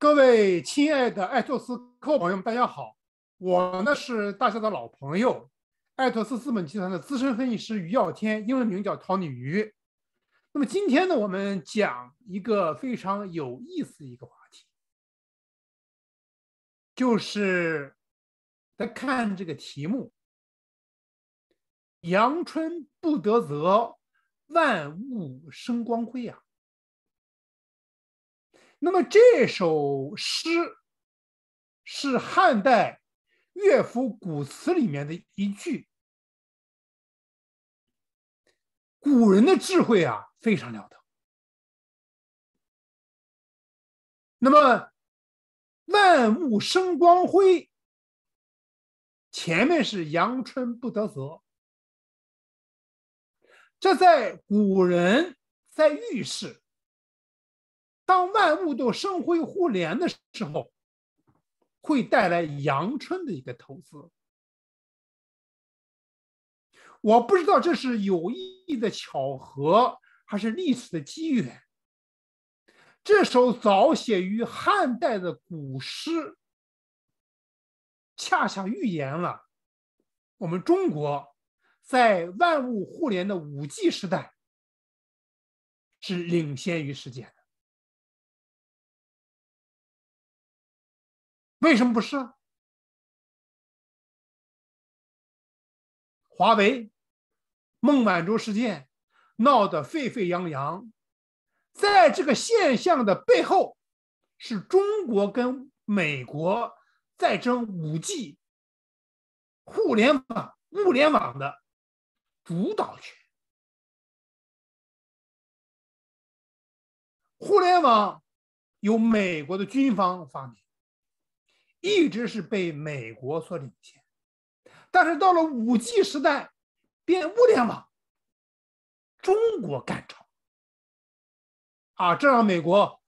各位亲爱的艾拓斯客户朋友们，大家好！我呢是大家的老朋友，艾拓斯资本集团的资深分析师于耀天，英文名叫陶女鱼。那么今天呢，我们讲一个非常有意思的一个话题，就是在看这个题目：“阳春布德泽，万物生光辉”啊。那么这首诗是汉代乐府古词里面的一句，古人的智慧啊非常了得。那么万物生光辉，前面是阳春布德泽，这在古人在预示。当万物都生辉互联的时候，会带来阳春的一个投资。我不知道这是有意义的巧合，还是历史的机缘。这首早写于汉代的古诗，恰恰预言了我们中国在万物互联的五 G 时代是领先于世界的。为什么不是？华为孟晚舟事件闹得沸沸扬扬，在这个现象的背后，是中国跟美国在争五 G、互联网、物联网的主导权。互联网由美国的军方发明。一直是被美国所领先，但是到了五 G 时代，变物联网，中国赶超，啊，这让美国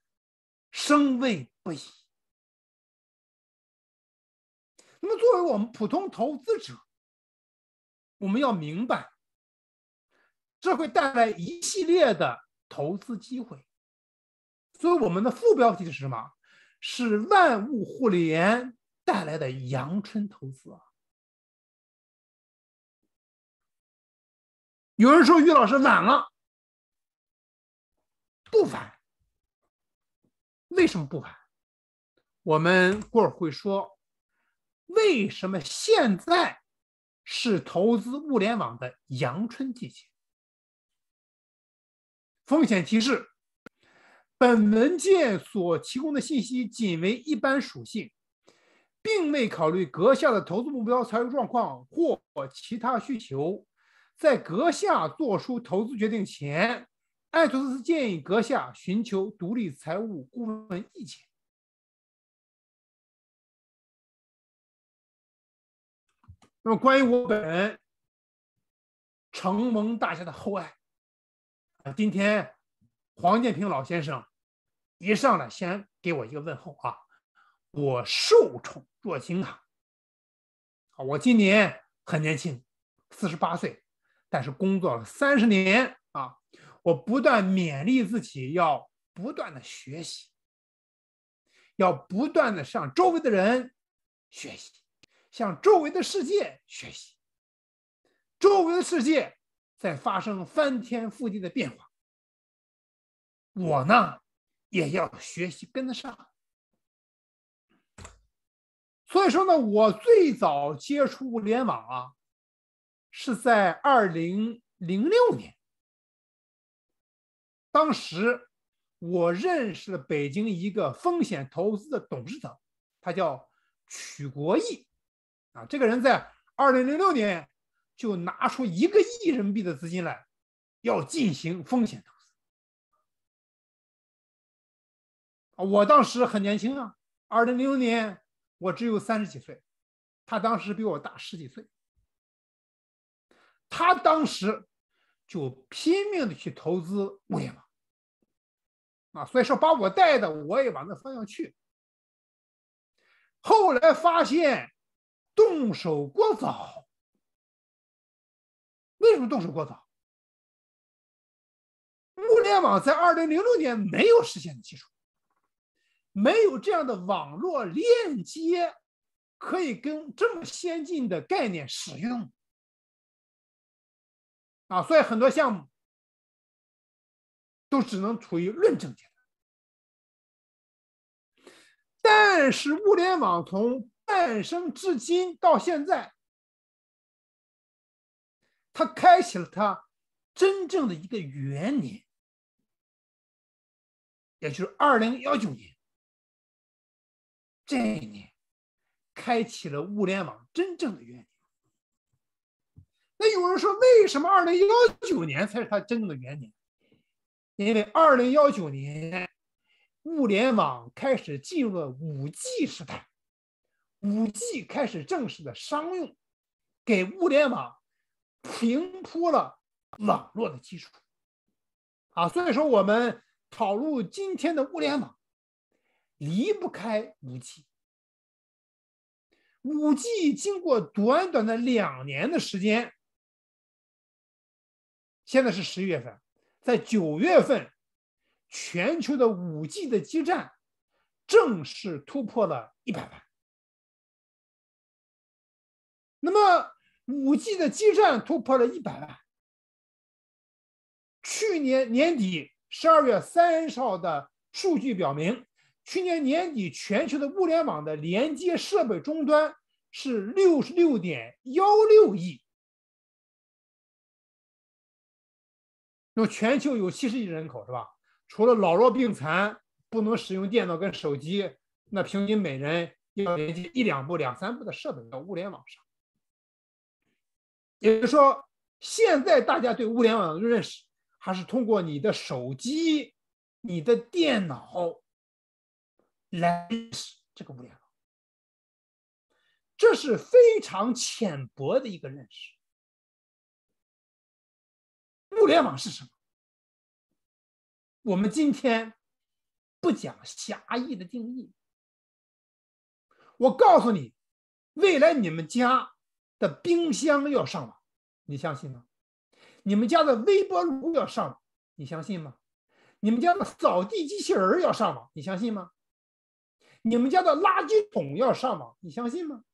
生畏不已。那么，作为我们普通投资者，我们要明白，这会带来一系列的投资机会。所以，我们的副标题是什么？是万物互联带来的阳春投资啊！有人说于老师晚了，不晚。为什么不晚？我们过儿会说，为什么现在是投资物联网的阳春季节？风险提示。本文件所提供的信息仅为一般属性，并未考虑阁下的投资目标、财务状况或其他需求。在阁下做出投资决定前，艾投斯建议阁下寻求独立财务顾问意见。那么，关于我本人，承蒙大家的厚爱。今天黄建平老先生。一上来先给我一个问候啊！我受宠若惊啊！我今年很年轻，四十八岁，但是工作了三十年啊！我不断勉励自己要不断的学习，要不断的向周围的人学习，向周围的世界学习。周围的世界在发生翻天覆地的变化，我呢？也要学习跟得上，所以说呢，我最早接触互联网啊，是在二零零六年。当时我认识了北京一个风险投资的董事长，他叫曲国义，啊。这个人在二零零六年就拿出一个亿人民币的资金来，要进行风险投啊，我当时很年轻啊，二零零零年我只有三十几岁，他当时比我大十几岁，他当时就拼命的去投资物联网，啊，所以说把我带的我也往那方向去，后来发现动手过早，为什么动手过早？物联网在二零零六年没有实现的技术。没有这样的网络链接，可以跟这么先进的概念使用，啊，所以很多项目都只能处于论证阶段。但是物联网从诞生至今到现在，它开启了它真正的一个元年，也就是二零幺九年。这一年开启了物联网真正的元年。那有人说，为什么二零幺九年才是它真正的元年？因为二零幺九年物联网开始进入了五 G 时代，五 G 开始正式的商用，给物联网平铺了网络的基础。啊，所以说我们讨论今天的物联网。离不开五 G。五 G 经过短短的两年的时间，现在是十一月份，在九月份，全球的五 G 的基站正式突破了一百万。那么，五 G 的基站突破了一百万，去年年底十二月三十号的数据表明。去年年底，全球的物联网的连接设备终端是六十六点幺六亿。那么全球有七十亿人口是吧？除了老弱病残不能使用电脑跟手机，那平均每人要连接一两部、两三部的设备到物联网上。也就是说，现在大家对物联网的认识，还是通过你的手机、你的电脑。来认识这个物联网，这是非常浅薄的一个认识。物联网是什么？我们今天不讲狭义的定义。我告诉你，未来你们家的冰箱要上网，你相信吗？你们家的微波炉要上网，你相信吗？你们家的扫地机器人要上网，你相信吗？你们家的垃圾桶要上网，你相信吗？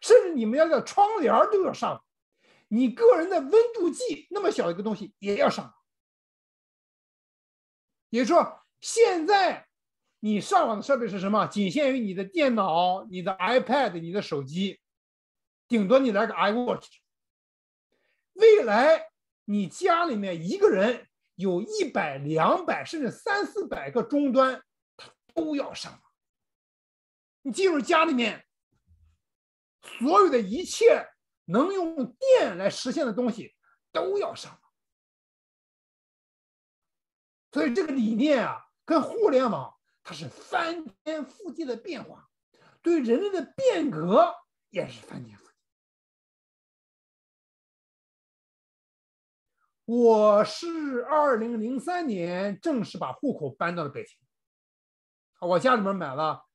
甚至你们家的窗帘都要上网，你个人的温度计那么小一个东西也要上网。也就是说，现在你上网的设备是什么？仅限于你的电脑、你的 iPad、你的手机，顶多你来个 iWatch。未来，你家里面一个人有一百、两百，甚至三四百个终端，它都要上网。你进入家里面，所有的一切能用电来实现的东西都要上网。所以这个理念啊，跟互联网它是翻天覆地的变化，对人类的变革也是翻天覆地。我是二零零三年正式把户口搬到了北京，我家里面买了。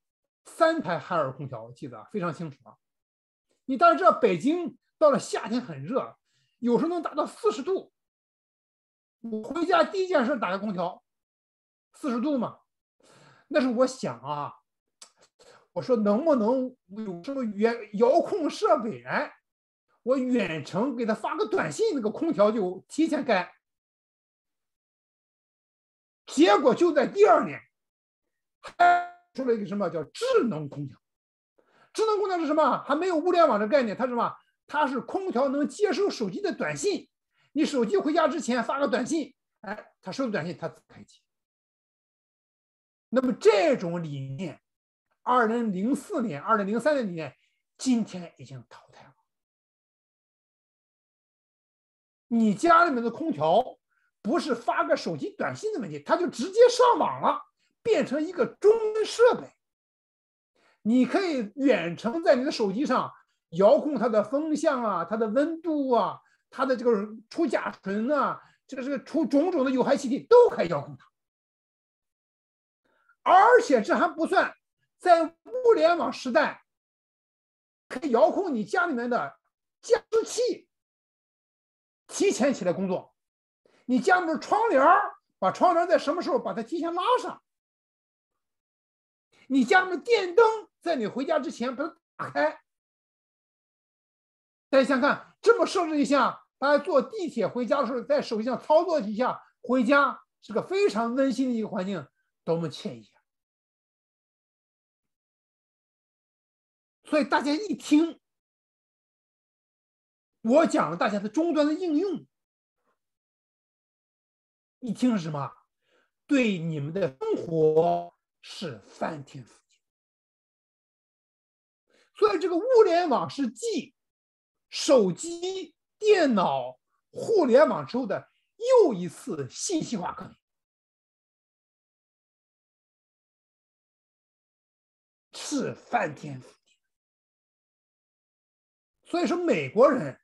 三台海尔空调，我记得非常清楚啊。你当然知道，北京到了夏天很热，有时候能达到四十度。我回家第一件事打开空调，四十度嘛。那时候我想啊，我说能不能有什么远遥控设备，我远程给他发个短信，那个空调就提前开。结果就在第二年。出了一个什么叫智能空调？智能空调是什么？还没有物联网的概念，它什么？它是空调能接收手机的短信，你手机回家之前发个短信，哎，它收到短信它开启。那么这种理念，二零零四年、二零零三年理念，今天已经淘汰了。你家里面的空调不是发个手机短信的问题，它就直接上网了。变成一个中端设备，你可以远程在你的手机上遥控它的风向啊，它的温度啊，它的这个出甲醇啊，这个这个出种种的有害气体都可以遥控它。而且这还不算，在物联网时代，可以遥控你家里面的加湿器，提前起来工作；你家里面窗帘把窗帘在什么时候把它提前拉上。你家的电灯在你回家之前把它打开，大家想看这么设置一下，大家坐地铁回家的时候，在手机上操作一下，回家是个非常温馨的一个环境，多么惬意啊！所以大家一听我讲了大家的终端的应用，一听是什么？对你们的生活。是翻天覆地，所以这个物联网是继手机、电脑、互联网之后的又一次信息化革命，是翻天覆地。所以说，美国人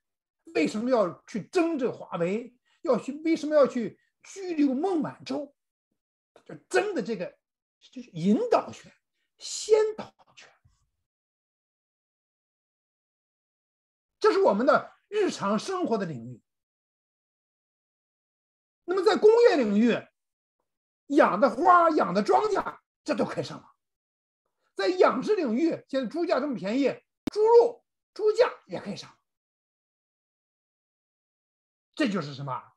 为什么要去争这个华为？要去为什么要去拘留孟晚舟？就争的这个。就是引导权、先导权，这是我们的日常生活的领域。那么，在工业领域，养的花、养的庄稼，这都可以上网；在养殖领域，现在猪价这么便宜，猪肉、猪价也可以上。这就是什么，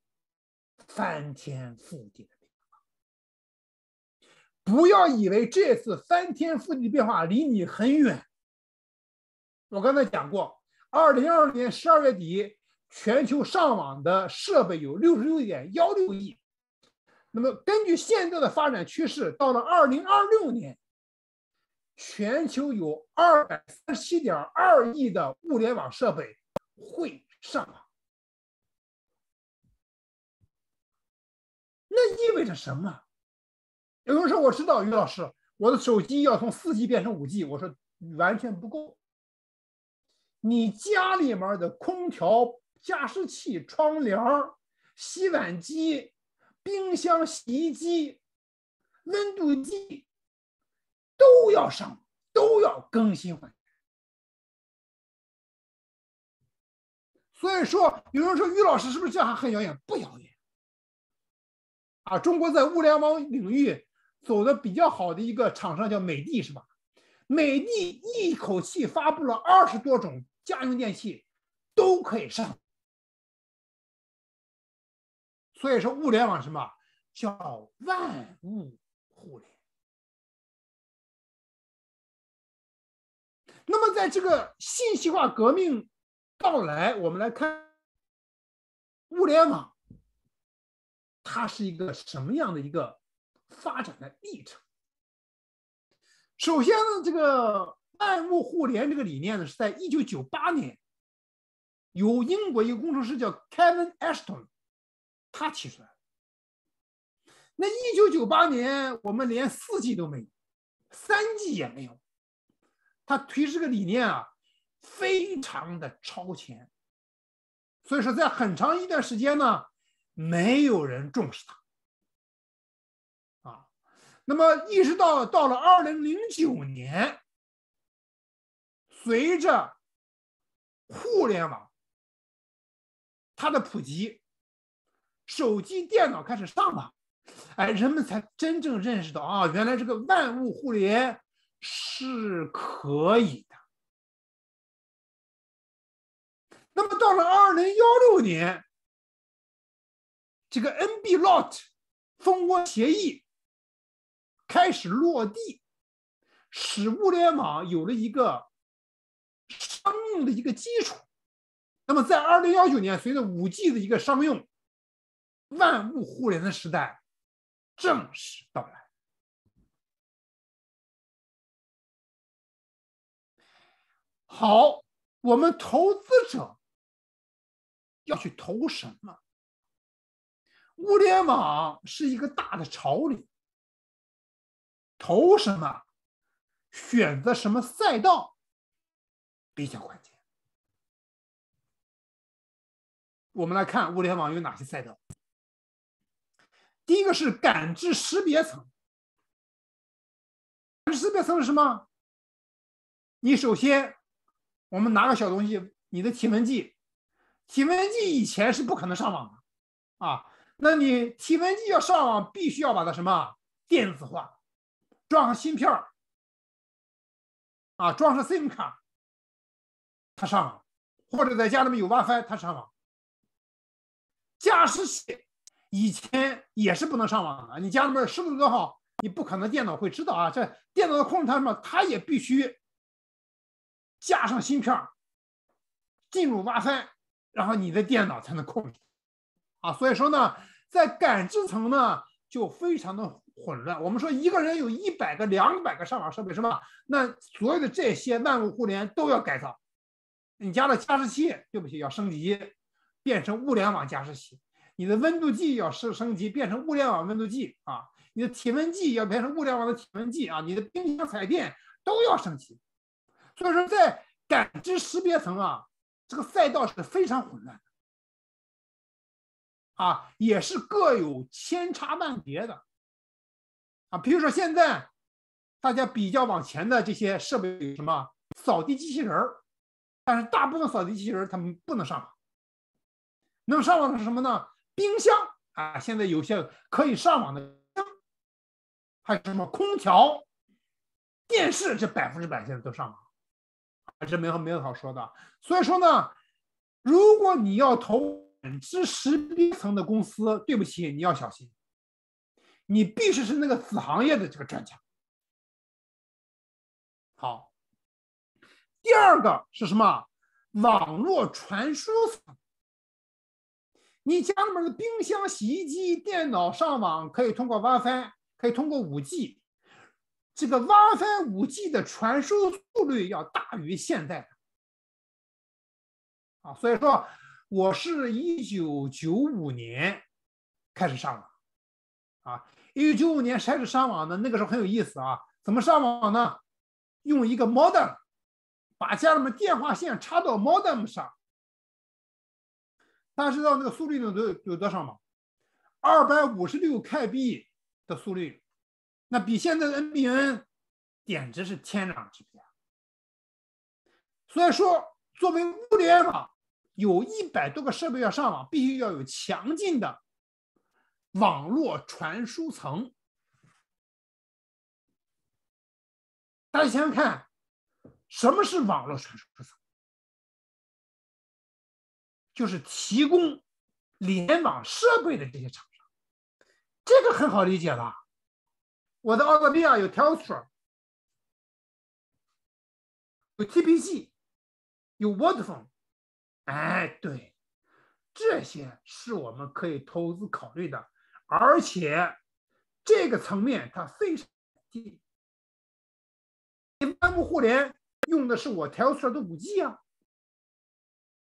翻天覆地的。不要以为这次翻天覆地的变化离你很远。我刚才讲过，二零二二年十二月底，全球上网的设备有六十六点幺六亿。那么，根据现在的发展趋势，到了二零二六年，全球有二百三十七点二亿的物联网设备会上网。那意味着什么？有人说：“我知道于老师，我的手机要从四 G 变成五 G。”我说：“完全不够。你家里面的空调、加湿器、窗帘、洗碗机、冰箱、洗衣机、温度计，都要上，都要更新换。”所以说，有人说：“于老师，是不是这还很遥远？不遥远。”啊，中国在物联网领域。走的比较好的一个厂商叫美的，是吧？美的一口气发布了二十多种家用电器，都可以上。所以说，物联网什么叫万物互联？那么，在这个信息化革命到来，我们来看物联网，它是一个什么样的一个？发展的历程。首先呢，这个万物互联这个理念呢，是在一九九八年，有英国一个工程师叫 Kevin Ashton，他提出来的。那一九九八年，我们连四 G 都没有，三 G 也没有。他推这个理念啊，非常的超前，所以说在很长一段时间呢，没有人重视他。那么，一直到到了2009年，随着互联网它的普及，手机、电脑开始上网，哎，人们才真正认识到啊，原来这个万物互联是可以的。那么，到了2016年，这个 NB-Lot 蜂窝协议。开始落地，使物联网有了一个商用的一个基础。那么，在二零幺九年，随着五 G 的一个商用，万物互联的时代正式到来。好，我们投资者要去投什么？物联网是一个大的潮流。投什么？选择什么赛道比较关键？我们来看物联网有哪些赛道。第一个是感知识别层。感知识别层是什么？你首先，我们拿个小东西，你的体温计。体温计以前是不可能上网的啊。那你体温计要上网，必须要把它什么电子化。装上芯片儿啊，装上 SIM 卡，他上网；或者在家里面有 WiFi，他上网。驾驶器以前也是不能上网的，你家里面是不多好？你不可能电脑会知道啊！这电脑的控制它么，它也必须加上芯片儿，进入 WiFi，然后你的电脑才能控制。啊，所以说呢，在感知层呢，就非常的。混乱。我们说一个人有一百个、两百个上网设备是吧？那所有的这些万物互联都要改造。你家的加湿器对不起要升级，变成物联网加湿器；你的温度计要升升级，变成物联网温度计啊；你的体温计要变成物联网的体温计啊；你的冰箱、彩电都要升级。所以说，在感知识别层啊，这个赛道是非常混乱的啊，也是各有千差万别的。啊，比如说现在大家比较往前的这些设备有什么扫地机器人儿，但是大部分扫地机器人儿他们不能上网。能上网的是什么呢？冰箱啊，现在有些可以上网的。还有什么空调、电视，这百分之百现在都上网，这没没有好说的。所以说呢，如果你要投资十层的公司，对不起，你要小心。你必须是那个子行业的这个专家。好，第二个是什么？网络传输。你家里面的冰箱、洗衣机、电脑上网，可以通过 WiFi，可以通过五 G。这个 WiFi 五 G 的传输速率要大于现在的。啊，所以说，我是一九九五年开始上网，啊。一九九五年开始上网的那个时候很有意思啊，怎么上网呢？用一个 modem，把家里面电话线插到 modem 上。大家知道那个速率有多有有多少吗？二百五十六 K B 的速率，那比现在的 N B N 简直是天壤之别所以说，作为物联网，有一百多个设备要上网，必须要有强劲的。网络传输层，大家想想看，什么是网络传输层？就是提供联网设备的这些厂商，这个很好理解吧？我的澳大利亚有 Telstra，有 TBC，有 w a t e r f o n e 哎，对，这些是我们可以投资考虑的。而且这个层面它非常低，你万物互联用的是我出来的五 G 啊。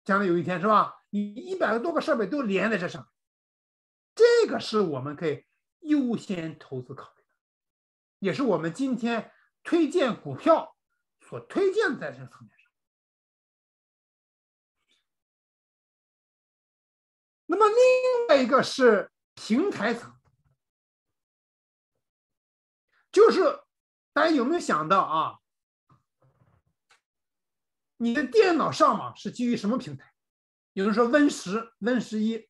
将来有一天是吧？你一百个多个设备都连在这上，这个是我们可以优先投资考虑的，也是我们今天推荐股票所推荐在这层面上。那么另外一个是。平台层，就是大家有没有想到啊？你的电脑上网是基于什么平台？有人说 Win 十、Win 十一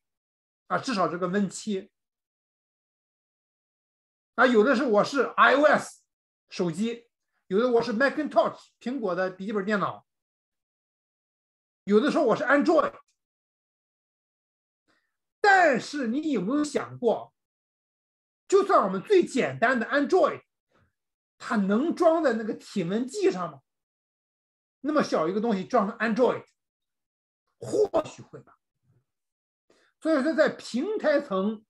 啊，至少这个 Win 七。啊，有的是我是 iOS 手机，有的我是 Macintosh 苹果的笔记本电脑，有的说我是 Android。但是你有没有想过，就算我们最简单的 Android，它能装在那个体温计上吗？那么小一个东西装成 Android，或许会吧。所以说，在平台层，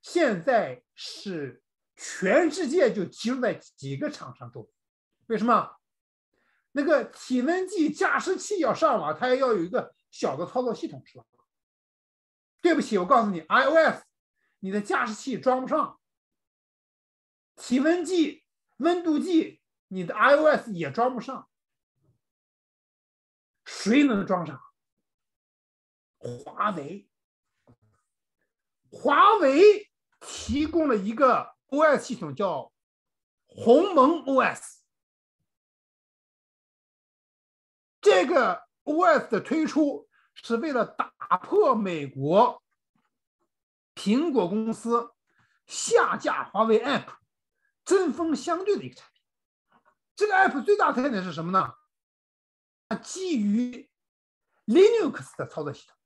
现在是全世界就集中在几个厂商中。为什么？那个体温计、加湿器要上网，它也要有一个小的操作系统，是吧？对不起，我告诉你，iOS，你的加湿器装不上。体温计、温度计，你的 iOS 也装不上。谁能装上？华为，华为提供了一个 OS 系统，叫鸿蒙 OS。这个 OS 的推出。是为了打破美国苹果公司下架华为 App 针锋相对的一个产品。这个 App 最大特点是什么呢？基于 Linux 的操作系统，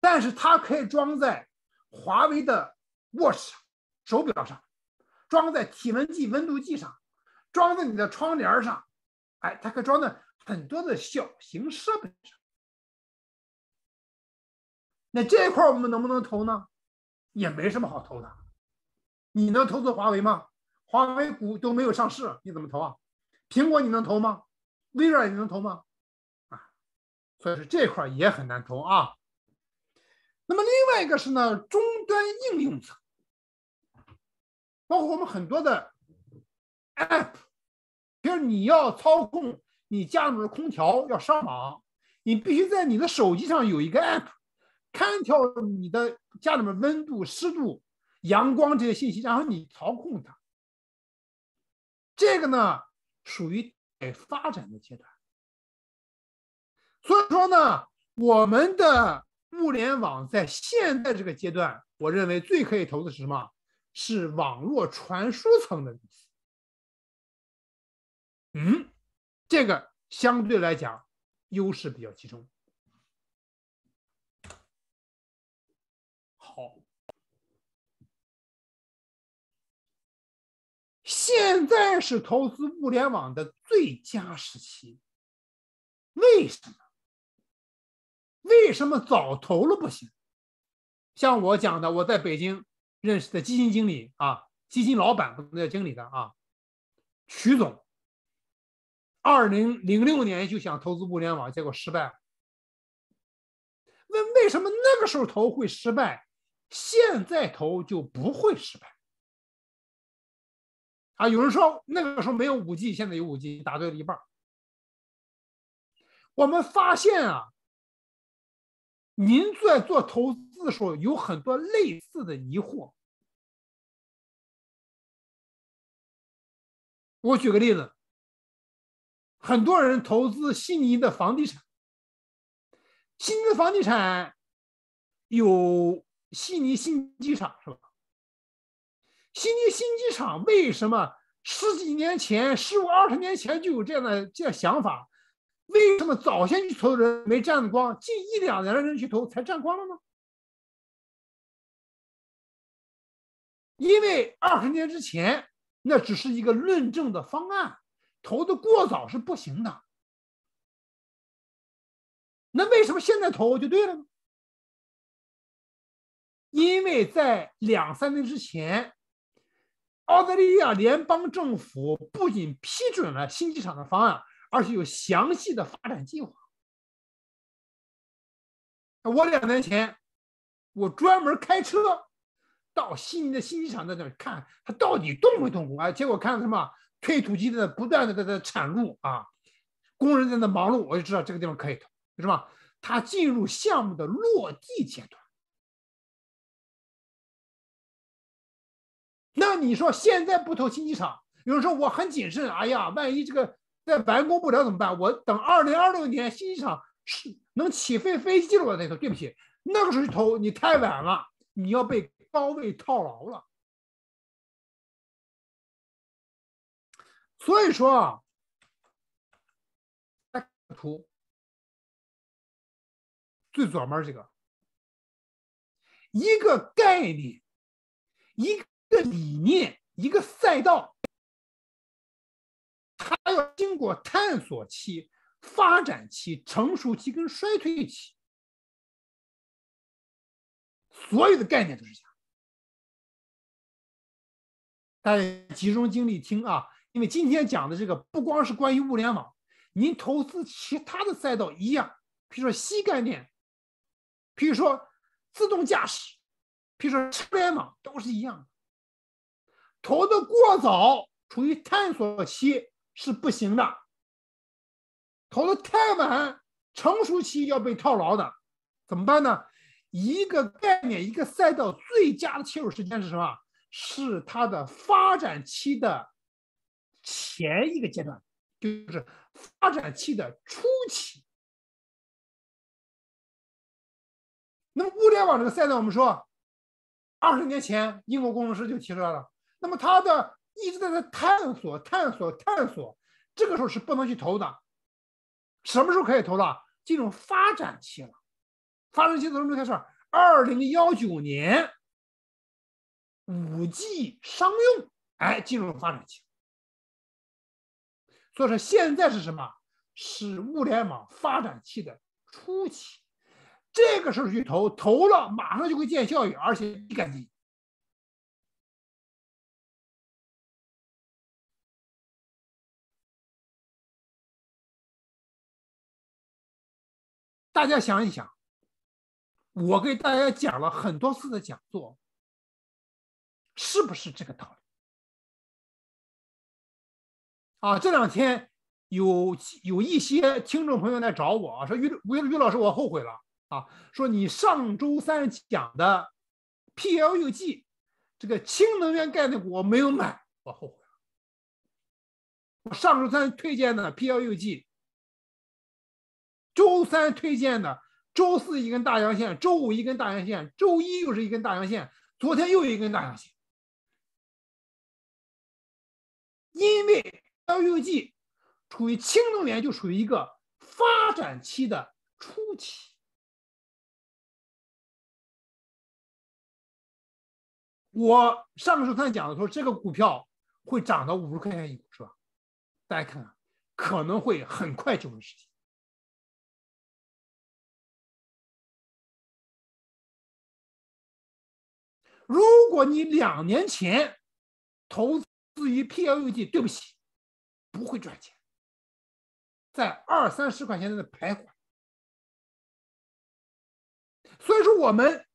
但是它可以装在华为的 Watch 手表上，装在体温计、温度计上，装在你的窗帘上，哎，它可以装在很多的小型设备上。那这一块我们能不能投呢？也没什么好投的。你能投资华为吗？华为股都没有上市，你怎么投啊？苹果你能投吗？微软你能投吗？啊，所以说这块也很难投啊。那么另外一个是呢，终端应用层，包括我们很多的 App，比如你要操控你家里的空调要上网，你必须在你的手机上有一个 App。看跳你的家里面温度、湿度、阳光这些信息，然后你操控它。这个呢属于在发展的阶段。所以说呢，我们的物联网在现在这个阶段，我认为最可以投资是什么？是网络传输层的东西。嗯，这个相对来讲优势比较集中。现在是投资物联网的最佳时期。为什么？为什么早投了不行？像我讲的，我在北京认识的基金经理啊，基金老板不么叫经理的啊？曲总，二零零六年就想投资物联网，结果失败了。问为什么那个时候投会失败，现在投就不会失败？啊，有人说那个时候没有五 G，现在有五 G，答对了一半我们发现啊，您在做投资的时候有很多类似的疑惑。我举个例子，很多人投资悉尼的房地产，悉尼房地产有悉尼新机场，是吧？新机新机场为什么十几年前、十五二十年前就有这样的这样想法？为什么早先去投的人没占光，近一两年的人去投才占光了呢？因为二十年之前那只是一个论证的方案，投的过早是不行的。那为什么现在投就对了呢？因为在两三年之前。澳大利亚联邦政府不仅批准了新机场的方案，而且有详细的发展计划。我两年前，我专门开车到悉尼的新机场，在那看它到底动没动工啊？结果看到什么推土机在不断的在在铲路啊，工人在那忙碌，我就知道这个地方可以为是吧？他进入项目的落地阶段。那你说现在不投新机场？有人说我很谨慎。哎呀，万一这个在白宫不了怎么办？我等二零二六年新机场是能起飞飞机了我再投。对不起，那个时候投你太晚了，你要被高位套牢了。所以说啊，图，最左面这个，一个概念，一。一个理念，一个赛道，它要经过探索期、发展期、成熟期跟衰退期，所有的概念都是这样。大家集中精力听啊，因为今天讲的这个不光是关于物联网，您投资其他的赛道一样，比如说新概念，比如说自动驾驶，比如说车联网，都是一样的。投的过早，处于探索期是不行的；投的太晚，成熟期要被套牢的，怎么办呢？一个概念，一个赛道，最佳的切入时间是什么？是它的发展期的前一个阶段，就是发展期的初期。那么，物联网这个赛道，我们说，二十年前英国工程师就提出来了。那么他的一直在这探索探索探索，这个时候是不能去投的。什么时候可以投了？进入发展期了。发展期的么时候开始？二零幺九年，五 G 商用，哎，进入发展期。所以说现在是什么？是物联网发展期的初期。这个时候去投，投了马上就会见效益，而且一杆进。大家想一想，我给大家讲了很多次的讲座，是不是这个道理？啊，这两天有有一些听众朋友来找我说：“于于于老师，我后悔了啊！说你上周三讲的 P L U G 这个氢能源概念股我没有买，我后悔了。我上周三推荐的 P L U G。”周三推荐的，周四一根大阳线，周五一根大阳线，周一又是一根大阳线，昨天又一根大阳线。因为 LUG 处于氢能源，就属于一个发展期的初期。我上个周三讲的时候，这个股票会涨到五十块钱一股，是吧？大家看看，可能会很快就会实现。如果你两年前投资于 PLUG，对不起，不会赚钱，在二三十块钱的徘徊。所以说，我们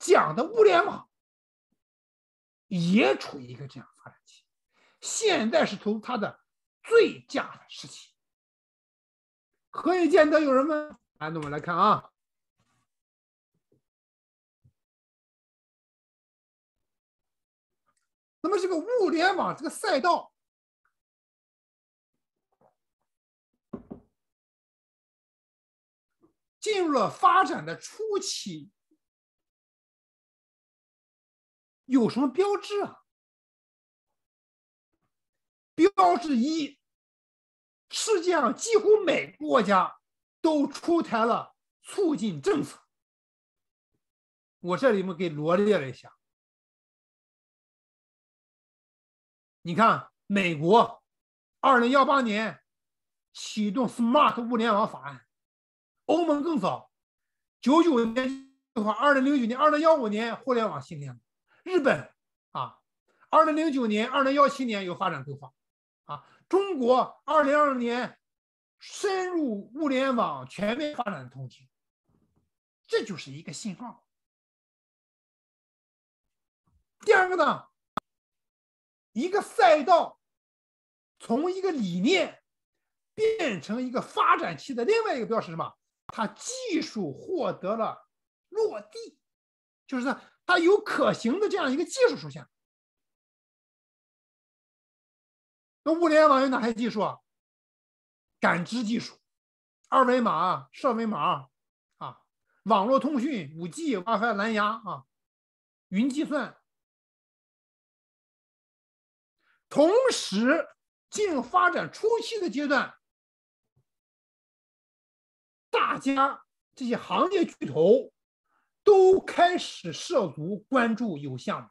讲的物联网也处于一个这样的发展期，现在是投它的最佳的时期。可以见得有人问，来，那们来看啊。那么，这个物联网这个赛道进入了发展的初期，有什么标志啊？标志一，世界上几乎每个国家都出台了促进政策，我这里面给罗列了一下。你看，美国二零幺八年启动 SMART 物联网法案，欧盟更早，九九年的话，二零零九年、二零幺五年互联网芯片，日本啊，二零零九年、二零幺七年有发展规划，啊，中国二零二零年深入物联网全面发展的通知，这就是一个信号。第二个呢？一个赛道从一个理念变成一个发展期的另外一个标志是什么？它技术获得了落地，就是它有可行的这样一个技术出现。那物联网有哪些技术啊？感知技术、二维码、设维码啊，网络通讯、五 G、WiFi、蓝牙啊，云计算。同时，进入发展初期的阶段，大家这些行业巨头都开始涉足关注有项目。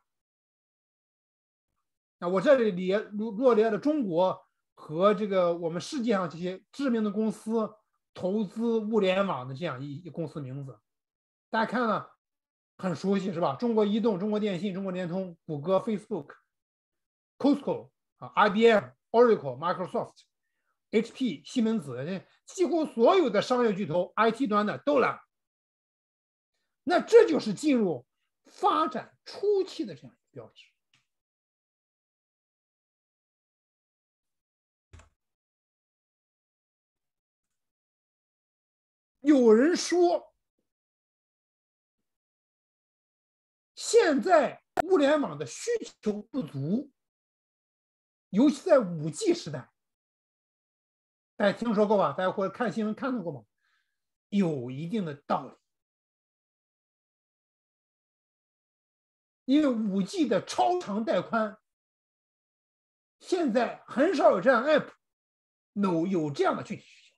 啊，我这里列罗列了中国和这个我们世界上这些知名的公司投资物联网的这样一公司名字，大家看了很熟悉是吧？中国移动、中国电信、中国联通、谷歌、Facebook。Costco 啊，IBM、Oracle、Microsoft、HP、西门子，几乎所有的商业巨头 IT 端的都来，那这就是进入发展初期的这样一个标志。有人说，现在物联网的需求不足。尤其在五 G 时代，大家听说过吧？大家或者看新闻看到过吗？有一定的道理，因为五 G 的超长带宽，现在很少有这样 App，有有这样的具体需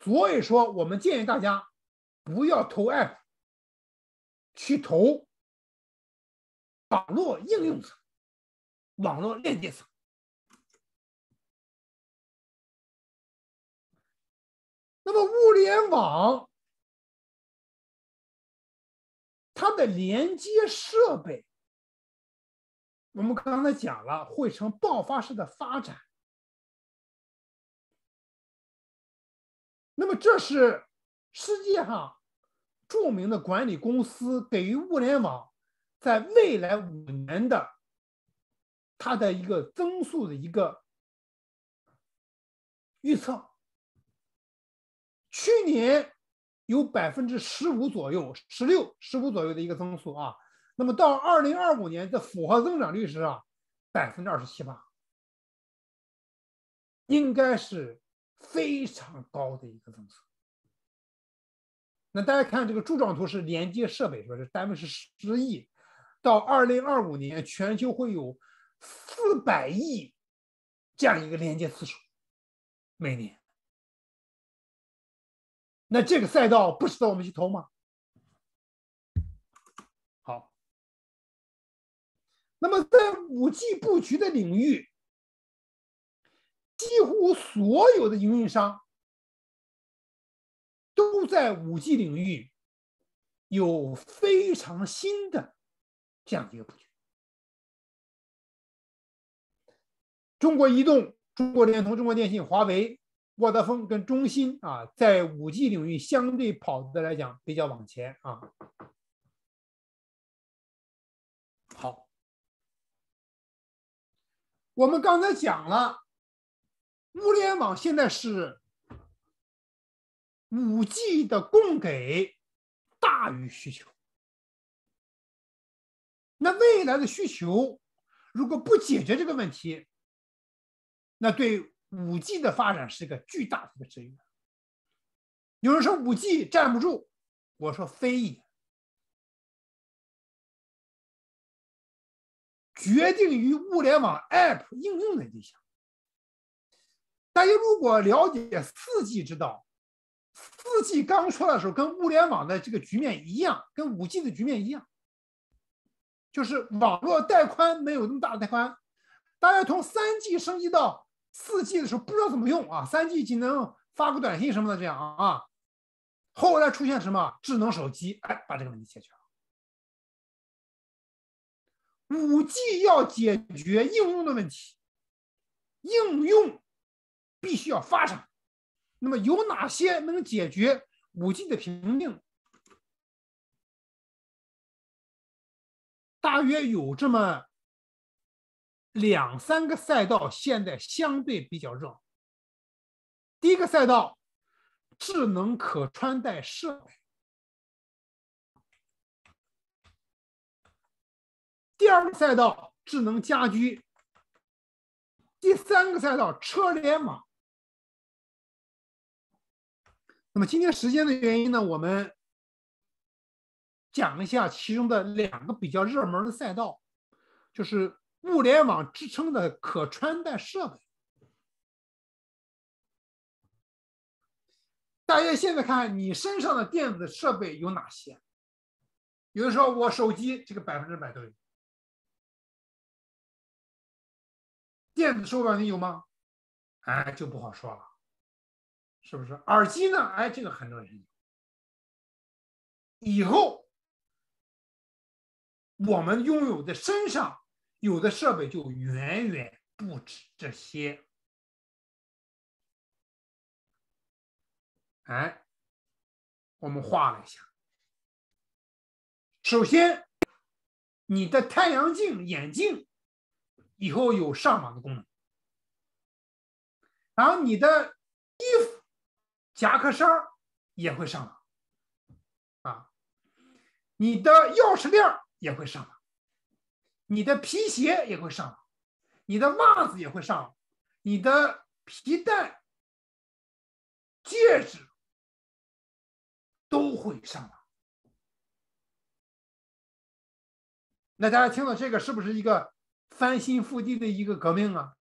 求，所以说我们建议大家不要投 App，去投网络应用层。网络链接层，那么物联网它的连接设备，我们刚才讲了会呈爆发式的发展。那么这是世界上著名的管理公司给予物联网在未来五年的。它的一个增速的一个预测，去年有百分之十五左右、十六、十五左右的一个增速啊。那么到二零二五年的复合增长率是啊，百分之二十七八，应该是非常高的一个增速。那大家看这个柱状图是连接设备，是吧？这单位是十亿，到二零二五年全球会有。四百亿这样一个连接次数，每年，那这个赛道不值得我们去投吗？好，那么在五 G 布局的领域，几乎所有的运营商都在五 G 领域有非常新的这样的一个布局。中国移动、中国联通、中国电信、华为、沃德丰跟中兴啊，在五 G 领域相对跑的来讲比较往前啊。好，我们刚才讲了，物联网现在是五 G 的供给大于需求，那未来的需求如果不解决这个问题，那对五 G 的发展是一个巨大的支源。有人说五 G 站不住，我说非也，决定于物联网 App 应用的这量。大家如果了解四 G 知道，四 G 刚出来的时候跟物联网的这个局面一样，跟五 G 的局面一样，就是网络带宽没有那么大的带宽，大家从三 G 升级到。四 G 的时候不知道怎么用啊，三 G 仅能发个短信什么的这样啊啊，后来出现什么智能手机，哎，把这个问题解决了。五 G 要解决应用的问题，应用必须要发展。那么有哪些能解决五 G 的瓶颈？大约有这么。两三个赛道现在相对比较热。第一个赛道，智能可穿戴设备；第二个赛道，智能家居；第三个赛道，车联网。那么今天时间的原因呢，我们讲一下其中的两个比较热门的赛道，就是。物联网支撑的可穿戴设备，大家现在看你身上的电子设备有哪些？比如说我手机，这个百分之百都有。电子手表你有吗？哎，就不好说了，是不是？耳机呢？哎，这个很多人有。以后我们拥有的身上。有的设备就远远不止这些，哎，我们画了一下。首先，你的太阳镜、眼镜以后有上网的功能，然后你的衣服、夹克衫也会上网，啊，你的钥匙链也会上网。你的皮鞋也会上你的袜子也会上你的皮带、戒指都会上那大家听到这个是不是一个翻新覆地的一个革命啊？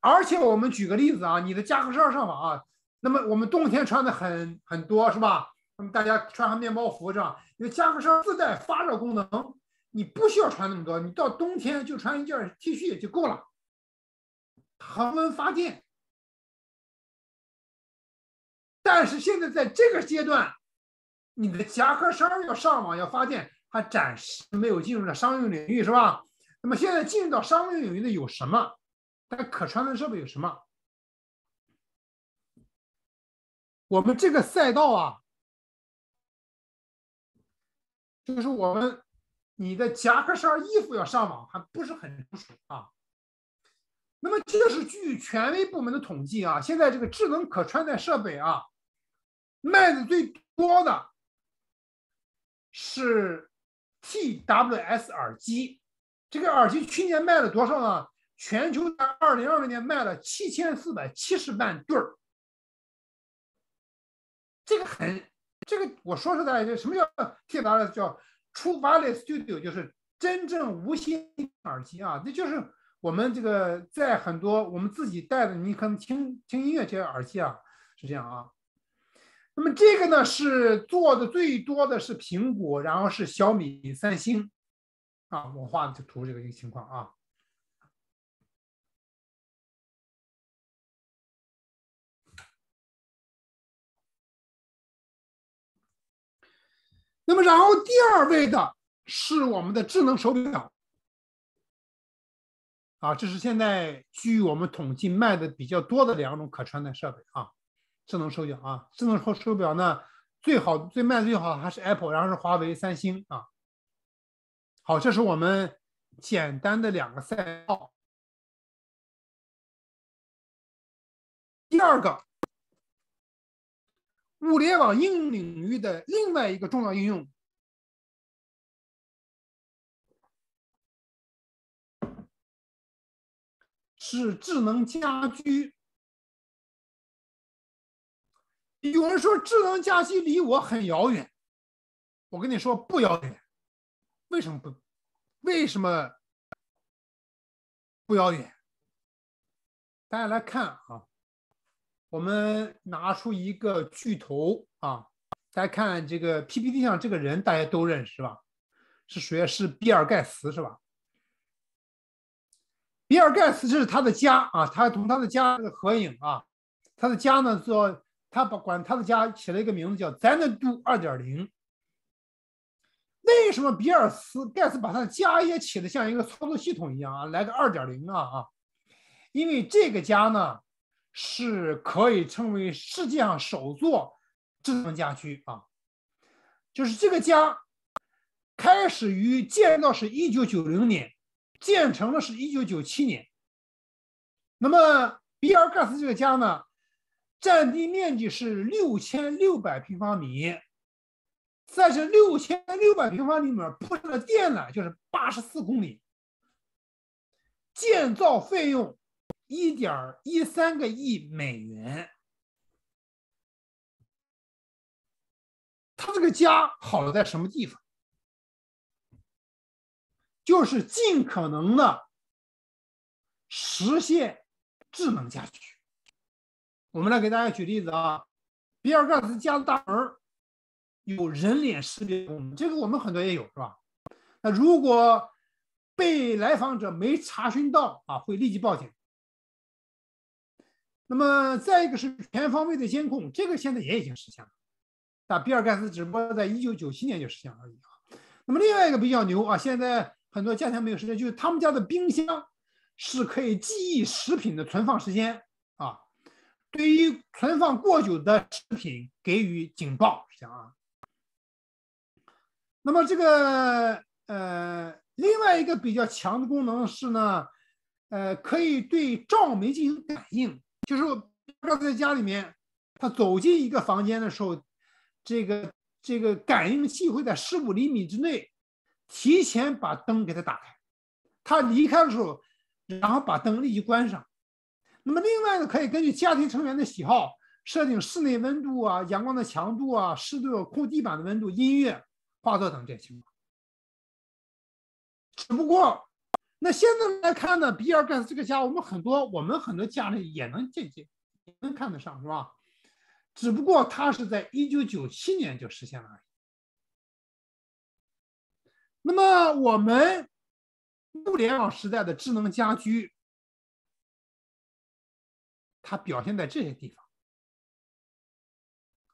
而且我们举个例子啊，你的夹克衫上网啊，那么我们冬天穿的很很多是吧？那么大家穿上面包服是吧？因为夹克衫自带发热功能，你不需要穿那么多。你到冬天就穿一件 T 恤就够了，恒温发电。但是现在在这个阶段，你的夹克衫要上网要发电，它暂时没有进入到商用领域，是吧？那么现在进入到商用领域的有什么？它可穿戴设备有什么？我们这个赛道啊。就是我们，你的夹克衫、衣服要上网还不是很成熟啊。那么，这是据权威部门的统计啊，现在这个智能可穿戴设备啊，卖的最多的是 TWS 耳机。这个耳机去年卖了多少呢？全球在二零二零年卖了七千四百七十万对儿。这个很。这个我说实在的，就什么叫替代了？叫出发 y studio 就是真正无线耳机啊，那就是我们这个在很多我们自己戴的，你可能听听音乐这些耳机啊，是这样啊。那么这个呢是做的最多的是苹果，然后是小米、三星啊。我画的就图这个一个情况啊。那么，然后第二位的是我们的智能手表，啊，这是现在据我们统计卖的比较多的两种可穿戴设备啊，智能手表啊，智能手手表呢最好最卖最好的还是 Apple，然后是华为、三星啊。好，这是我们简单的两个赛道。第二个。物联网应用领域的另外一个重要应用是智能家居。有人说智能家居离我很遥远，我跟你说不遥远。为什么不？为什么不遥远？大家来看啊。我们拿出一个巨头啊，大家看这个 PPT 上这个人大家都认识吧？是谁？是比尔盖茨是吧？比尔盖茨这是他的家啊，他同他的家的合影啊。他的家呢，做他把管他的家起了一个名字叫 “Zenith 2.0”。为什么比尔斯盖茨把他的家也起的像一个操作系统一样啊？来个2.0啊啊！因为这个家呢。是可以称为世界上首座智能家居啊，就是这个家，开始于建造是一九九零年，建成的是一九九七年。那么比尔·盖茨这个家呢，占地面积是六千六百平方米，在这六千六百平方米里面铺设的电缆就是八十四公里，建造费用。一点一三个亿美元，他这个家好在什么地方？就是尽可能的实现智能家居。我们来给大家举例子啊，比尔盖茨家的大门有人脸识别功能，这个我们很多也有，是吧？那如果被来访者没查询到啊，会立即报警。那么再一个是全方位的监控，这个现在也已经实现了。啊，比尔盖茨只不过在一九九七年就实现而已啊。那么另外一个比较牛啊，现在很多家庭没有实现，就是他们家的冰箱是可以记忆食品的存放时间啊，对于存放过久的食品给予警报，这样啊。那么这个呃，另外一个比较强的功能是呢，呃，可以对照明进行感应。就是刚在家里面，他走进一个房间的时候，这个这个感应器会在十五厘米之内提前把灯给他打开。他离开的时候，然后把灯立即关上。那么另外呢，可以根据家庭成员的喜好，设定室内温度啊、阳光的强度啊、湿度、空地板的温度、音乐、画作等这些情况。只不过。那现在来看呢，比尔盖茨这个家，我们很多，我们很多家里也能见，也能看得上，是吧？只不过他是在1997年就实现了而已。那么我们互联网时代的智能家居，它表现在这些地方。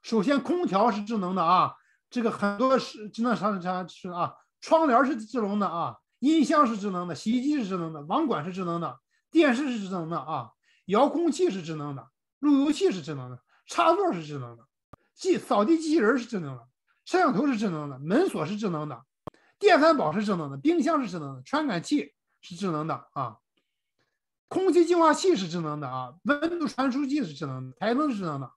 首先，空调是智能的啊，这个很多是智能商啥是啊，窗帘是智能的啊。音箱是智能的，洗衣机是智能的，网管是智能的，电视是智能的啊，遥控器是智能的，路由器是智能的，插座是智能的，机扫地机器人是智能的，摄像头是智能的，门锁是智能的，电饭煲是智能的，冰箱是智能的，传感器是智能的啊，空气净化器是智能的啊，温度传输器是智能的，台灯是智能的，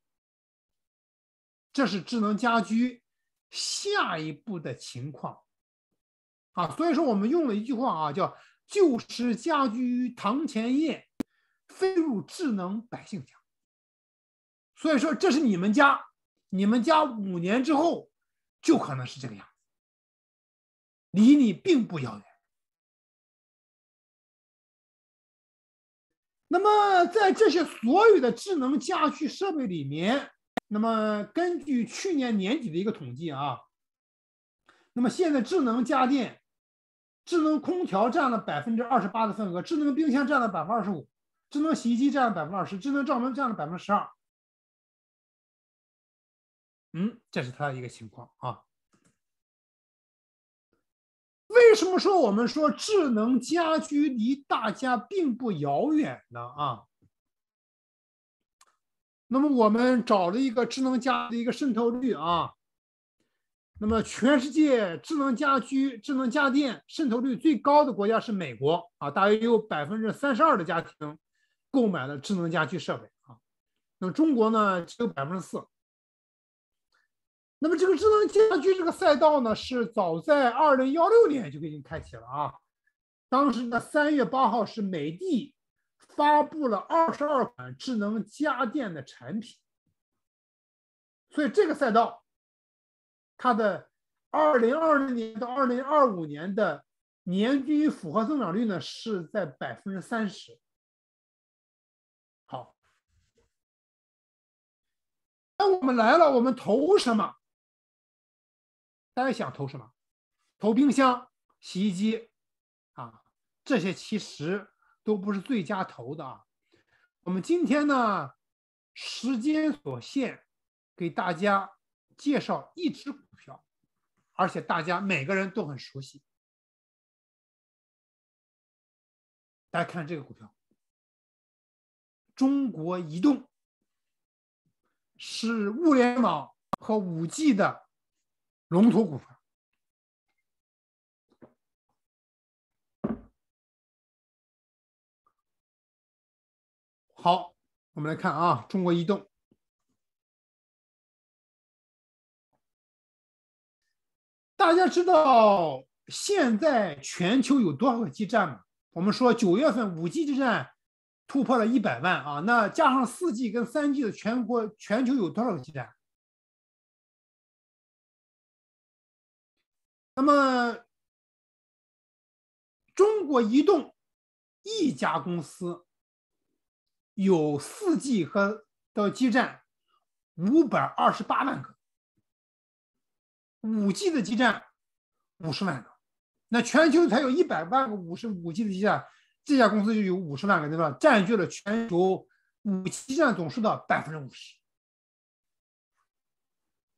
这是智能家居下一步的情况。啊，所以说我们用了一句话啊，叫“旧时家居堂前燕，飞入智能百姓家”。所以说，这是你们家，你们家五年之后就可能是这个样，子，离你并不遥远。那么，在这些所有的智能家居设备里面，那么根据去年年底的一个统计啊，那么现在智能家电。智能空调占了百分之二十八的份额，智能冰箱占了百分之二十五，智能洗衣机占了百分之二十，智能照明占了百分之十二。嗯，这是它一个情况啊。为什么说我们说智能家居离大家并不遥远呢？啊，那么我们找了一个智能家的一个渗透率啊。那么，全世界智能家居、智能家电渗透率最高的国家是美国啊，大约有百分之三十二的家庭购买了智能家居设备啊。那么中国呢，只有百分之四。那么这个智能家居这个赛道呢，是早在二零幺六年就已经开启了啊。当时呢，三月八号是美的发布了二十二款智能家电的产品，所以这个赛道。它的二零二零年到二零二五年的年均复合增长率呢是在百分之三十。好，那我们来了，我们投什么？大家想投什么？投冰箱、洗衣机，啊，这些其实都不是最佳投的啊。我们今天呢，时间所限，给大家。介绍一只股票，而且大家每个人都很熟悉。大家看这个股票，中国移动是物联网和五 G 的龙头股份。好，我们来看啊，中国移动。大家知道现在全球有多少个基站吗？我们说九月份五 G 基站突破了一百万啊，那加上四 G 跟三 G 的全国全球有多少个基站？那么中国移动一家公司有四 G 和的基站五百二十八万个。五 G 的基站五十万个，那全球才有一百万个五十五 G 的基站，这家公司就有五十万个，对吧？占据了全球五 G 基站总数的百分之五十，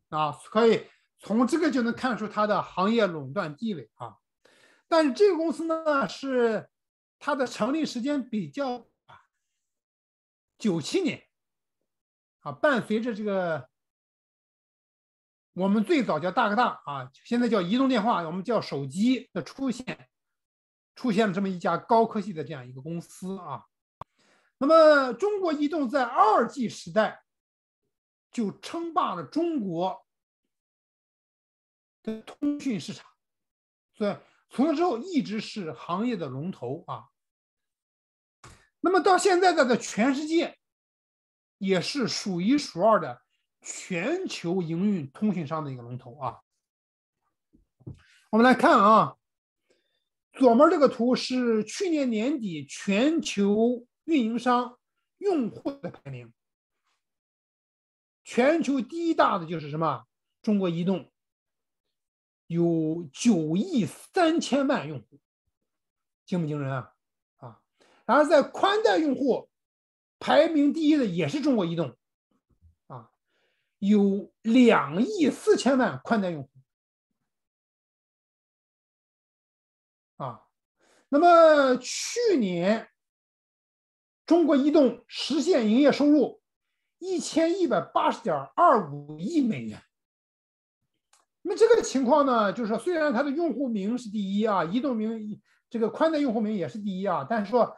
啊，所以从这个就能看出它的行业垄断地位啊。但是这个公司呢，是它的成立时间比较啊。九七年，啊，伴随着这个。我们最早叫大哥大啊，现在叫移动电话。我们叫手机的出现，出现了这么一家高科技的这样一个公司啊。那么，中国移动在二 G 时代就称霸了中国的通讯市场，对，从那之后一直是行业的龙头啊。那么到现在，在全世界也是数一数二的。全球营运通讯商的一个龙头啊，我们来看啊，左面这个图是去年年底全球运营商用户的排名，全球第一大的就是什么？中国移动，有九亿三千万用户，惊不惊人啊？啊，然后在宽带用户排名第一的也是中国移动。有两亿四千万宽带用户啊，那么去年中国移动实现营业收入一千一百八十点二五亿美元。那么这个情况呢，就是说虽然它的用户名是第一啊，移动名这个宽带用户名也是第一啊，但是说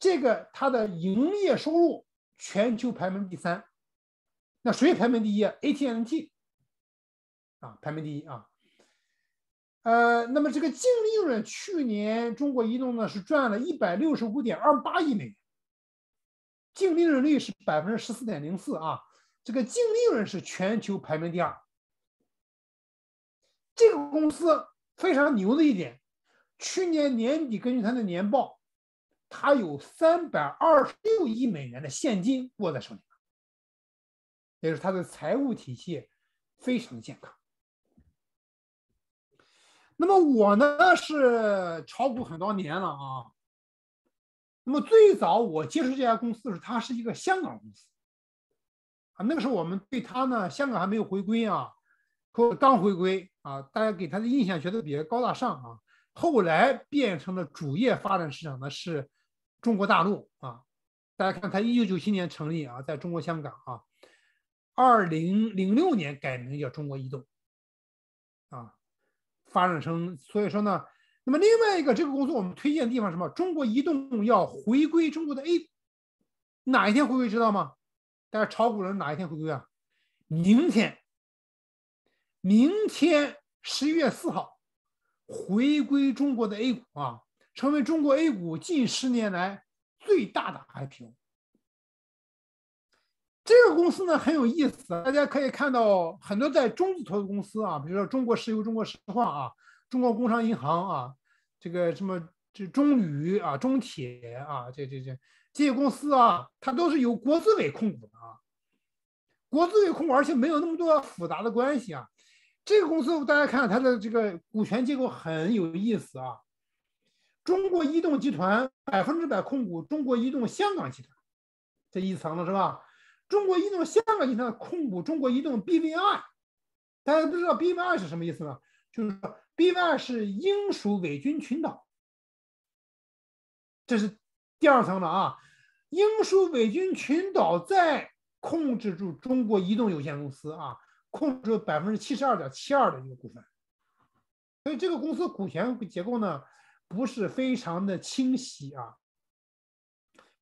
这个它的营业收入全球排名第三。那谁排名第一？AT&T 啊，排名第一啊。呃，那么这个净利润，去年中国移动呢是赚了一百六十五点二八亿美元，净利润率是百分之十四点零四啊。这个净利润是全球排名第二。这个公司非常牛的一点，去年年底根据它的年报，它有三百二十六亿美元的现金握在手里。也是它的财务体系非常健康。那么我呢是炒股很多年了啊。那么最早我接触这家公司是它是一个香港公司啊。那个时候我们对它呢，香港还没有回归啊，或刚回归啊，大家给它的印象觉得比较高大上啊。后来变成了主业发展市场的是中国大陆啊。大家看它一九九七年成立啊，在中国香港啊。二零零六年改名叫中国移动，啊，发展成所以说呢，那么另外一个这个公司我们推荐的地方什么？中国移动要回归中国的 A 股，哪一天回归知道吗？大家炒股人哪一天回归啊？明天，明天十一月四号回归中国的 A 股啊，成为中国 A 股近十年来最大的 IPO。这个公司呢很有意思，大家可以看到很多在中字头的公司啊，比如说中国石油、中国石化啊、中国工商银行啊，这个什么这中铝啊、中铁啊，这这这这些公司啊，它都是由国资委控股的啊，国资委控，股，而且没有那么多复杂的关系啊。这个公司大家看它的这个股权结构很有意思啊，中国移动集团百分之百控股中国移动香港集团，这一层的是吧？中国移动香港集团控股中国移动 BVR，大家都知道 BVR 是什么意思吗？就是说 BVR 是英属伪军群岛，这是第二层的啊。英属伪军群岛在控制住中国移动有限公司啊，控制百分之七十二点七二的一个股份，所以这个公司股权结构呢不是非常的清晰啊。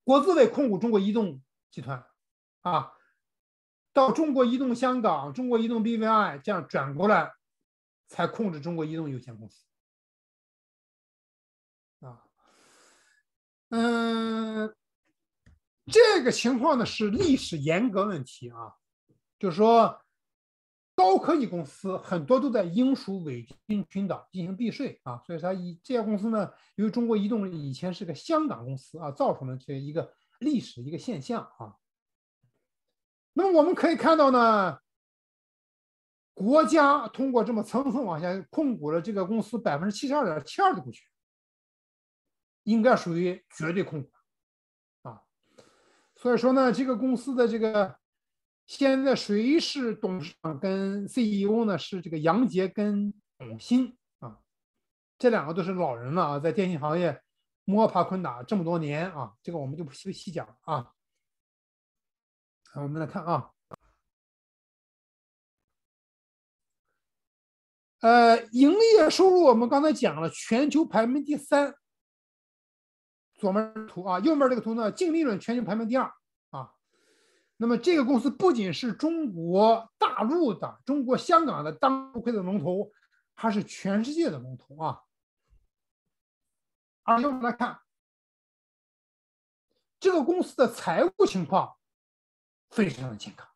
国资委控股中国移动集团。啊，到中国移动香港、中国移动 BVI 这样转过来，才控制中国移动有限公司。啊，嗯，这个情况呢是历史严格问题啊，就是说，高科技公司很多都在英属委军群岛进行避税啊，所以它以这些公司呢，由于中国移动以前是个香港公司啊，造成了这一个历史一个现象啊。那么我们可以看到呢，国家通过这么层层往下控股了这个公司百分之七十二点七二的股权，应该属于绝对控股啊。所以说呢，这个公司的这个现在谁是董事长跟 CEO 呢？是这个杨杰跟董鑫啊，这两个都是老人了啊，在电信行业摸爬滚打这么多年啊，这个我们就不细细讲啊。我们来看啊，呃，营业收入我们刚才讲了，全球排名第三。左面图啊，右面这个图呢，净利润全球排名第二啊。那么这个公司不仅是中国大陆的、中国香港的当之无的龙头，还是全世界的龙头啊。啊，我们来看这个公司的财务情况。非常的健康，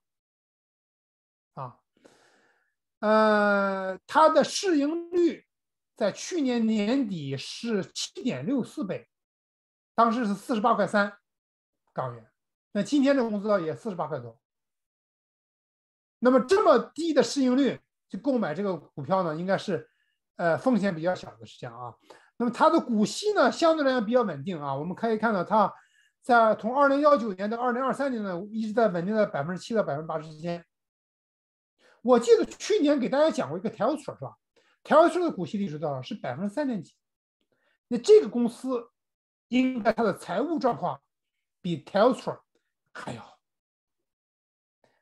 啊，呃，它的市盈率在去年年底是七点六四倍，当时是四十八块三港元，那今天这工资呢也四十八块多，那么这么低的市盈率去购买这个股票呢，应该是，呃，风险比较小的事情啊，那么它的股息呢，相对来讲比较稳定啊，我们可以看到它。在从二零幺九年到二零二三年呢，一直在稳定在百分之七到百分之八十之间。我记得去年给大家讲过一个 Telstra 是吧？Telstra 的股息率是多少？是百分之三点几。那这个公司应该它的财务状况比 Telstra 还要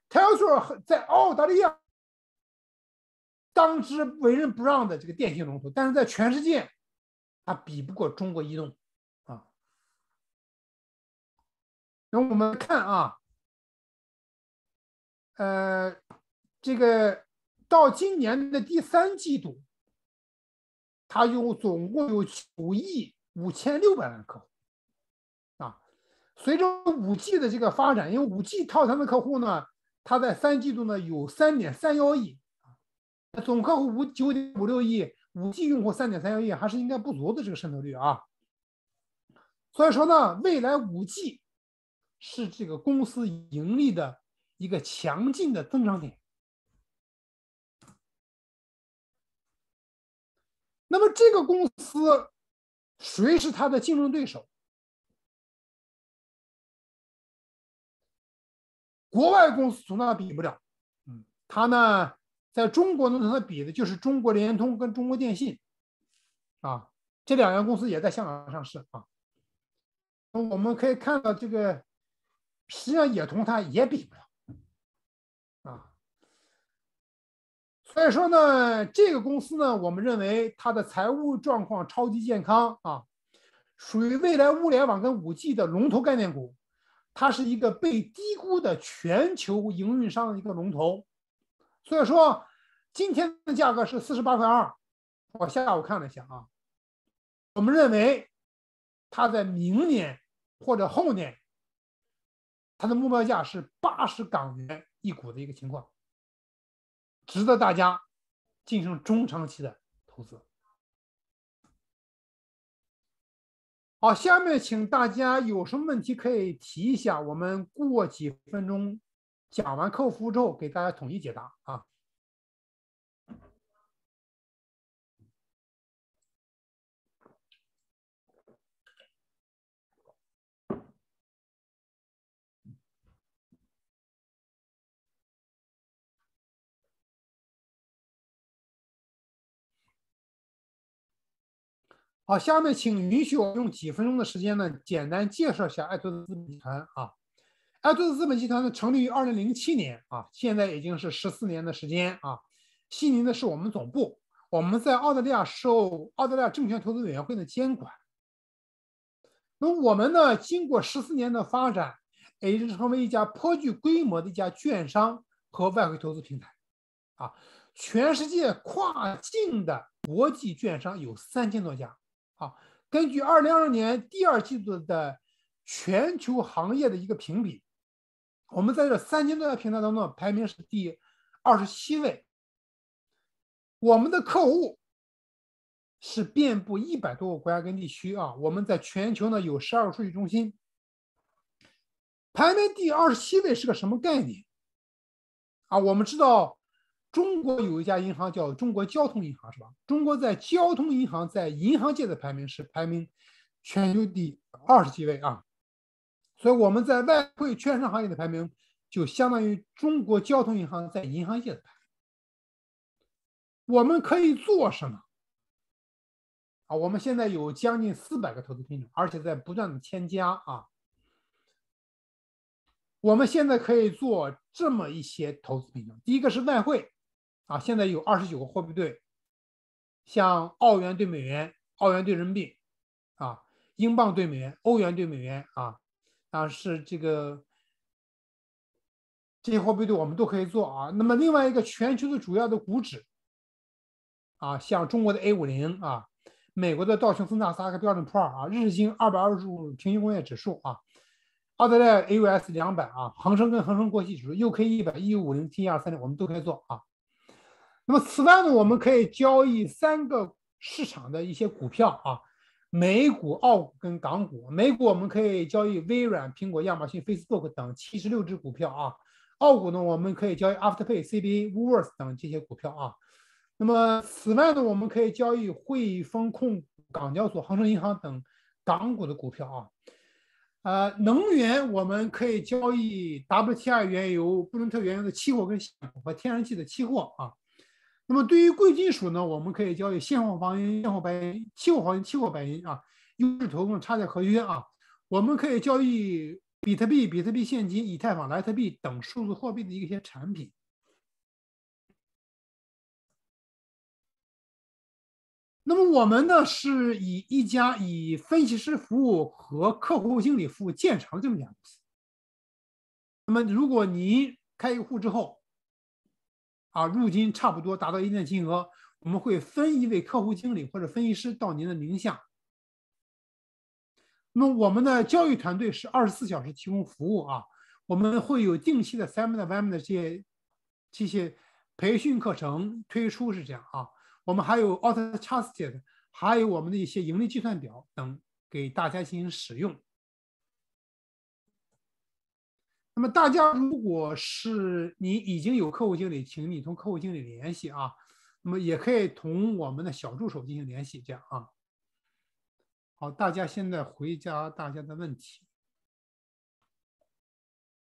Telstra 在澳大利亚当之为人不让的这个电信龙头，但是在全世界它比不过中国移动。那我们看啊，呃，这个到今年的第三季度，它有总共有九亿五千六百万客户啊。随着五 G 的这个发展，因为五 G 套餐的客户呢，它在三季度呢有三点三幺亿啊，总客户五九点五六亿，五 G 用户三点三幺亿，还是应该不足的这个渗透率啊。所以说呢，未来五 G。是这个公司盈利的一个强劲的增长点。那么，这个公司谁是它的竞争对手？国外公司从那比不了，嗯，它呢，在中国能从他比的，就是中国联通跟中国电信，啊，这两家公司也在香港上市啊。我们可以看到这个。实际上也同它也比不了啊，所以说呢，这个公司呢，我们认为它的财务状况超级健康啊，属于未来物联网跟五 G 的龙头概念股，它是一个被低估的全球营运商的一个龙头，所以说今天的价格是四十八块二，我下午看了一下啊，我们认为它在明年或者后年。它的目标价是八十港元一股的一个情况，值得大家进行中长期的投资。好，下面请大家有什么问题可以提一下，我们过几分钟讲完客服之后给大家统一解答啊。好，下面请允许我用几分钟的时间呢，简单介绍一下艾特斯资本集团啊。艾特斯资本集团呢，成立于二零零七年啊，现在已经是十四年的时间啊。悉尼呢是我们总部，我们在澳大利亚受澳大利亚证券投资委员会的监管。那我们呢，经过十四年的发展，已经成为一家颇具规模的一家券商和外汇投资平台啊。全世界跨境的国际券商有三千多家。好，根据二零二二年第二季度的全球行业的一个评比，我们在这三千多家平台当中排名是第二十七位。我们的客户是遍布一百多个国家跟地区啊，我们在全球呢有十二个数据中心。排名第二十七位是个什么概念？啊，我们知道。中国有一家银行叫中国交通银行，是吧？中国在交通银行在银行界的排名是排名全球第二十几位啊，所以我们在外汇券商行业的排名就相当于中国交通银行在银行界的排名。我们可以做什么？啊，我们现在有将近四百个投资品种，而且在不断的添加啊。我们现在可以做这么一些投资品种，第一个是外汇。啊，现在有二十九个货币对，像澳元对美元、澳元对人民币，啊，英镑对美元、欧元对美元，啊，啊是这个这些货币对我们都可以做啊。那么另外一个全球的主要的股指，啊，像中国的 A 五零啊，美国的道琼斯纳斯达克标准普尔啊，日经二百二十五平均工业指数啊，澳大利亚 AUS 两百啊，恒生跟恒生国际指数 U K 一百、E 五零 T 二三零，我们都可以做啊。那么此外呢，我们可以交易三个市场的一些股票啊，美股、澳股跟港股。美股我们可以交易微软、苹果、亚马逊、Facebook 等七十六只股票啊。澳股呢，我们可以交易 Afterpay、CBA、Woorls 等这些股票啊。那么此外呢，我们可以交易汇丰控股、港交所、恒生银行等港股的股票啊。呃，能源我们可以交易 WTI 原油、布伦特原油的期货跟现货，和天然气的期货啊。那么对于贵金属呢，我们可以交易现货黄金、现货白银、期货黄金、期货白银啊，优质投控差价合约啊，我们可以交易比特币、比特币现金、以太坊、莱特币等数字货币的一些产品。那么我们呢是以一家以分析师服务和客户经理服务见长这么一家公司。那么如果您开一户之后，啊，入金差不多达到一定的金额，我们会分一位客户经理或者分析师到您的名下。那我们的教育团队是二十四小时提供服务啊，我们会有定期的 seminar e 倍的、n 倍的这些这些培训课程推出，是这样啊。我们还有 auto trusted，还有我们的一些盈利计算表等，给大家进行使用。那么大家，如果是你已经有客户经理，请你同客户经理联系啊。那么也可以同我们的小助手进行联系，这样啊。好，大家现在回答大家的问题。